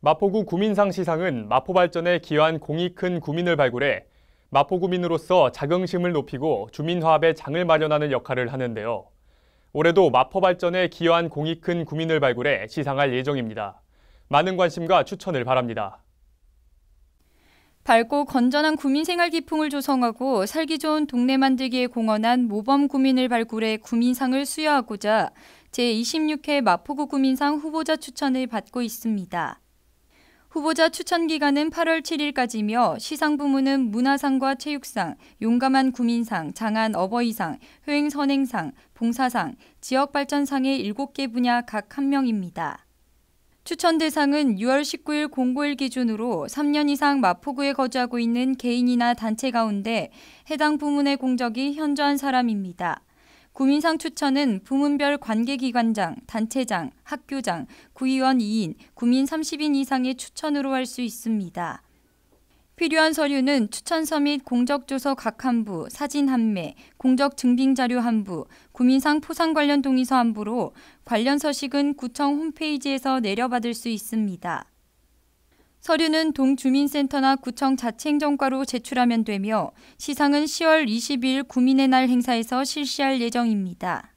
마포구 구민상 시상은 마포 발전에 기여한 공이 큰 구민을 발굴해 마포 구민으로서 자긍심을 높이고 주민화합의 장을 마련하는 역할을 하는데요. 올해도 마포 발전에 기여한 공이 큰 구민을 발굴해 시상할 예정입니다. 많은 관심과 추천을 바랍니다. 밝고 건전한 구민 생활 기풍을 조성하고 살기 좋은 동네 만들기에 공헌한 모범 구민을 발굴해 구민상을 수여하고자 제26회 마포구 구민상 후보자 추천을 받고 있습니다. 후보자 추천 기간은 8월 7일까지며 시상 부문은 문화상과 체육상, 용감한 구민상, 장안 어버이상, 효행 선행상, 봉사상, 지역 발전상의 7개 분야 각 1명입니다. 추천 대상은 6월 19일 09일 기준으로 3년 이상 마포구에 거주하고 있는 개인이나 단체 가운데 해당 부문의 공적이 현저한 사람입니다. 구민상 추천은 부문별 관계기관장, 단체장, 학교장, 구의원 2인, 구민 30인 이상의 추천으로 할 수 있습니다. 필요한 서류는 추천서 및 공적조서 각 한부, 사진 한매, 공적 증빙 자료 한부, 구민상 포상 관련 동의서 한부로 관련 서식은 구청 홈페이지에서 내려받을 수 있습니다. 서류는 동주민센터나 구청 자치행정과로 제출하면 되며 시상은 10월 2 0일 구민의 날 행사에서 실시할 예정입니다.